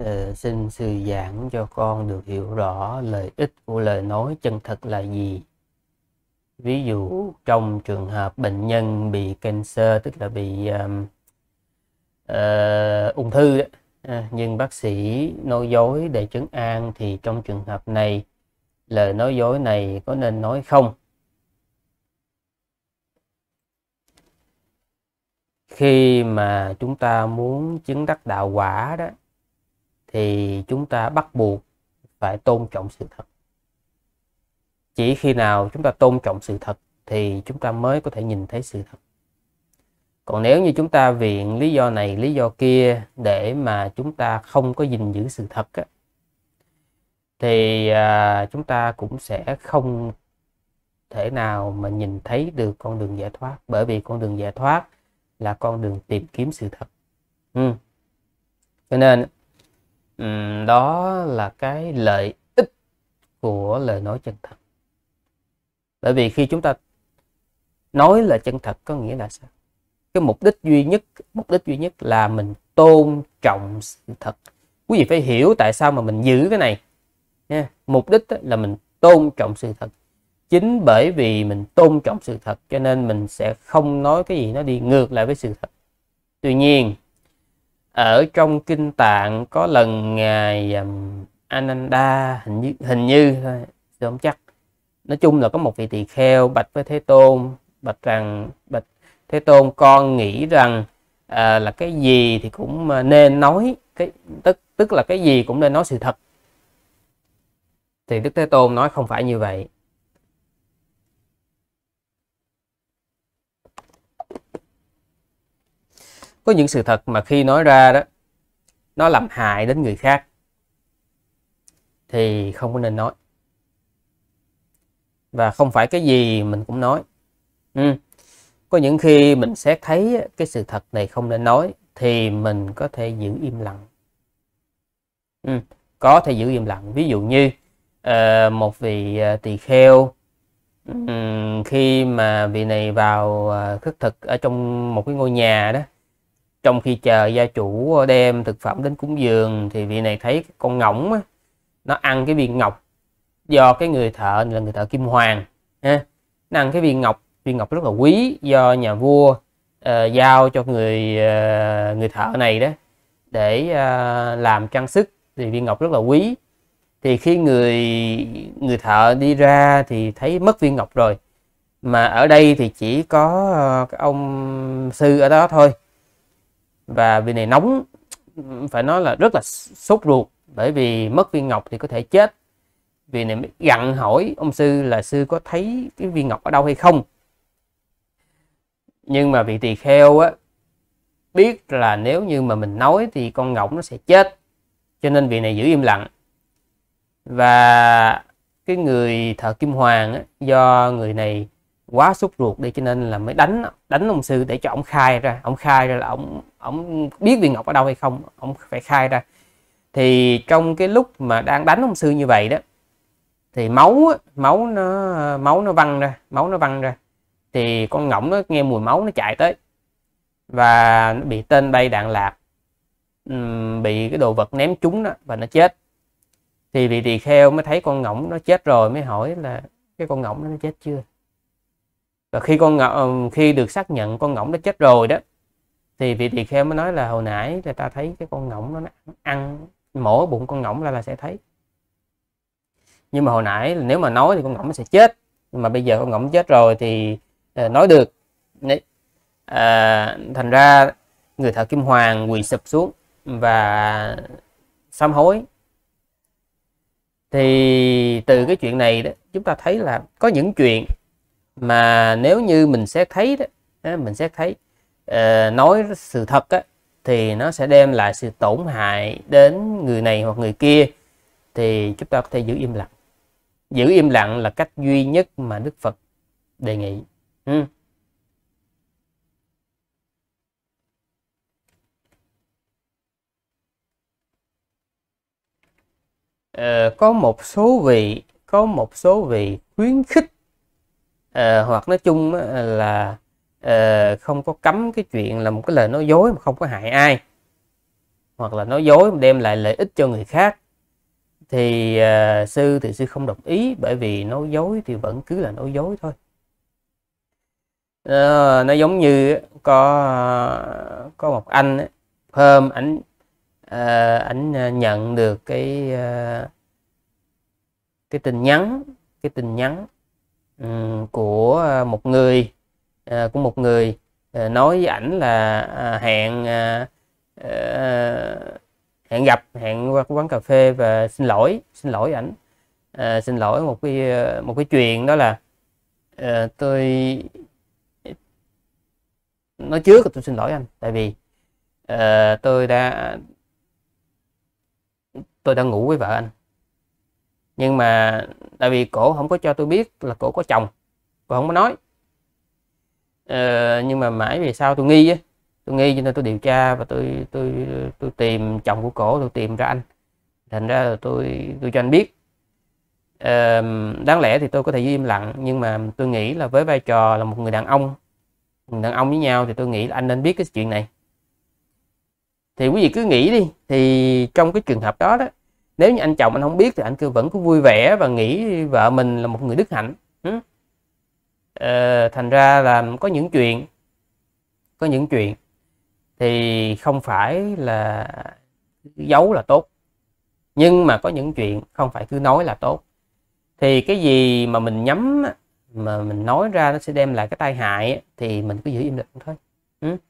Ờ, xin sư giảng cho con được hiểu rõ lợi ích của lời nói chân thật là gì ví dụ trong trường hợp bệnh nhân bị cancer tức là bị um, uh, ung thư đó. À, nhưng bác sĩ nói dối để chứng an thì trong trường hợp này lời nói dối này có nên nói không khi mà chúng ta muốn chứng đắc đạo quả đó thì chúng ta bắt buộc phải tôn trọng sự thật chỉ khi nào chúng ta tôn trọng sự thật thì chúng ta mới có thể nhìn thấy sự thật còn nếu như chúng ta viện lý do này lý do kia để mà chúng ta không có gìn giữ sự thật á, thì à, chúng ta cũng sẽ không thể nào mà nhìn thấy được con đường giải thoát bởi vì con đường giải thoát là con đường tìm kiếm sự thật ừ. cho nên Ừ, đó là cái lợi ích của lời nói chân thật bởi vì khi chúng ta nói là chân thật có nghĩa là sao cái mục đích duy nhất mục đích duy nhất là mình tôn trọng sự thật quý vị phải hiểu tại sao mà mình giữ cái này nha. mục đích là mình tôn trọng sự thật chính bởi vì mình tôn trọng sự thật cho nên mình sẽ không nói cái gì nó đi ngược lại với sự thật tuy nhiên ở trong kinh tạng có lần ngài Ananda hình như hình như thôi tôi không chắc nói chung là có một vị tỳ kheo bạch với thế tôn bạch rằng bạch thế tôn con nghĩ rằng à, là cái gì thì cũng à, nên nói cái tức tức là cái gì cũng nên nói sự thật thì đức thế tôn nói không phải như vậy có những sự thật mà khi nói ra đó nó làm hại đến người khác thì không có nên nói và không phải cái gì mình cũng nói ừ. có những khi mình sẽ thấy cái sự thật này không nên nói thì mình có thể giữ im lặng ừ. có thể giữ im lặng ví dụ như ờ, một vị ờ, tỳ kheo ừ, khi mà vị này vào uh, khất thực ở trong một cái ngôi nhà đó trong khi chờ gia chủ đem thực phẩm đến cúng dường thì vị này thấy con ngỗng á, nó ăn cái viên ngọc do cái người thợ là người thợ kim hoàng ha nó ăn cái viên ngọc viên ngọc rất là quý do nhà vua uh, giao cho người uh, người thợ này đó để uh, làm trang sức thì viên ngọc rất là quý thì khi người người thợ đi ra thì thấy mất viên ngọc rồi mà ở đây thì chỉ có uh, ông sư ở đó thôi và vì này nóng phải nói là rất là sốt ruột bởi vì mất viên ngọc thì có thể chết vì này gặn hỏi ông sư là sư có thấy cái viên ngọc ở đâu hay không nhưng mà vị tỳ kheo á biết là nếu như mà mình nói thì con ngọc nó sẽ chết cho nên vị này giữ im lặng và cái người thợ kim hoàng á, do người này quá sốt ruột đi cho nên là mới đánh đánh ông sư để cho ông khai ra ông khai ra là ông ông biết viên ngọc ở đâu hay không ông phải khai ra thì trong cái lúc mà đang đánh ông sư như vậy đó thì máu máu nó máu nó văng ra máu nó văng ra thì con ngỗng nó nghe mùi máu nó chạy tới và nó bị tên bay đạn lạc bị cái đồ vật ném trúng đó và nó chết thì vị tỳ kheo mới thấy con ngỗng nó chết rồi mới hỏi là cái con ngỗng nó chết chưa và khi con ngỗng ờ, khi được xác nhận con ngỗng đã chết rồi đó thì vị tỳ kheo mới nói là hồi nãy là ta thấy cái con ngỗng nó ăn mổ bụng con ngỗng là là sẽ thấy nhưng mà hồi nãy nếu mà nói thì con ngỗng nó sẽ chết nhưng mà bây giờ con ngỗng chết rồi thì ờ, nói được à, thành ra người thợ kim hoàng quỳ sụp xuống và sám hối thì từ cái chuyện này đó chúng ta thấy là có những chuyện mà nếu như mình sẽ thấy đó mình sẽ thấy ờ, nói sự thật á, thì nó sẽ đem lại sự tổn hại đến người này hoặc người kia thì chúng ta có thể giữ im lặng giữ im lặng là cách duy nhất mà Đức Phật đề nghị ừ. Ờ, có một số vị có một số vị khuyến khích uh, hoặc nói chung là uh, không có cấm cái chuyện là một cái lời nói dối mà không có hại ai hoặc là nói dối đem lại lợi ích cho người khác thì uh, sư thì sư không đồng ý bởi vì nói dối thì vẫn cứ là nói dối thôi uh, nó giống như có có một anh hôm ảnh uh, ảnh nhận được cái uh, cái tin nhắn cái tin nhắn Ờ, ờ, ờ, của một người uh, của một người uh, nói với ảnh là uh, hẹn uh, uh, hẹn gặp hẹn qua quán cà phê và xin lỗi xin lỗi ảnh uh, xin lỗi một cái một cái chuyện đó là uh, tôi nói trước tôi xin lỗi anh tại vì uh, tôi đã tôi đã ngủ với vợ anh nhưng mà tại vì cổ không có cho tôi biết là cổ có chồng cổ không có nói ờ, nhưng mà mãi về sau tôi nghi á tôi nghi cho nên tôi điều tra và tôi tôi tôi tìm chồng của cổ tôi tìm ra anh thành ra là tôi tôi cho anh biết ờ, đáng lẽ thì tôi có thể giữ im lặng nhưng mà tôi nghĩ là với vai trò là một người đàn ông người đàn ông với nhau thì tôi nghĩ là anh nên biết cái chuyện này thì quý vị cứ nghĩ đi thì trong cái trường hợp đó đó nếu như anh chồng anh không biết thì anh cứ vẫn cứ vui vẻ và nghĩ vợ mình là một người đức hạnh ờ, thành ra là có những chuyện có những chuyện thì không phải là giấu là tốt nhưng mà có những chuyện không phải cứ nói là tốt thì cái gì mà mình nhắm mà mình nói ra nó sẽ đem lại cái tai hại thì mình cứ giữ im lặng thôi ừ?